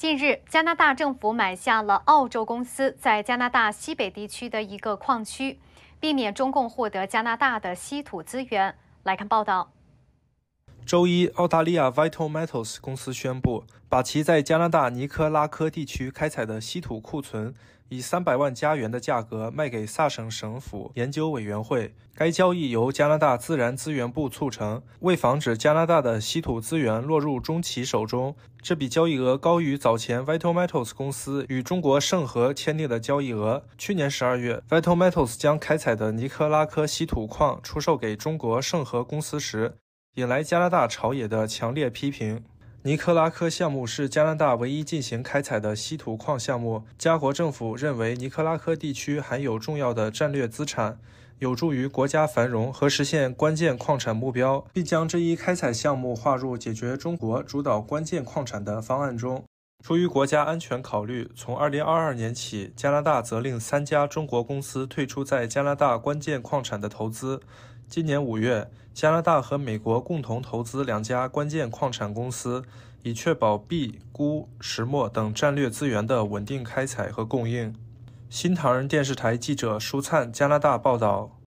近日，加拿大政府买下了澳洲公司在加拿大西北地区的一个矿区，避免中共获得加拿大的稀土资源。来看报道。周一，澳大利亚 Vital Metals 公司宣布，把其在加拿大尼科拉科地区开采的稀土库存以三百万加元的价格卖给萨省省府研究委员会。该交易由加拿大自然资源部促成，为防止加拿大的稀土资源落入中企手中，这笔交易额高于早前 Vital Metals 公司与中国盛和签订的交易额。去年十二月，Vital Metals 将开采的尼科拉科稀土矿出售给中国盛和公司时。引来加拿大朝野的强烈批评。尼克拉科项目是加拿大唯一进行开采的稀土矿项目。加国政府认为，尼克拉科地区含有重要的战略资产，有助于国家繁荣和实现关键矿产目标，并将这一开采项目划入解决中国主导关键矿产的方案中。出于国家安全考虑，从2022年起，加拿大责令三家中国公司退出在加拿大关键矿产的投资。今年五月，加拿大和美国共同投资两家关键矿产公司，以确保碧钴石墨等战略资源的稳定开采和供应。新唐人电视台记者舒灿加拿大报道。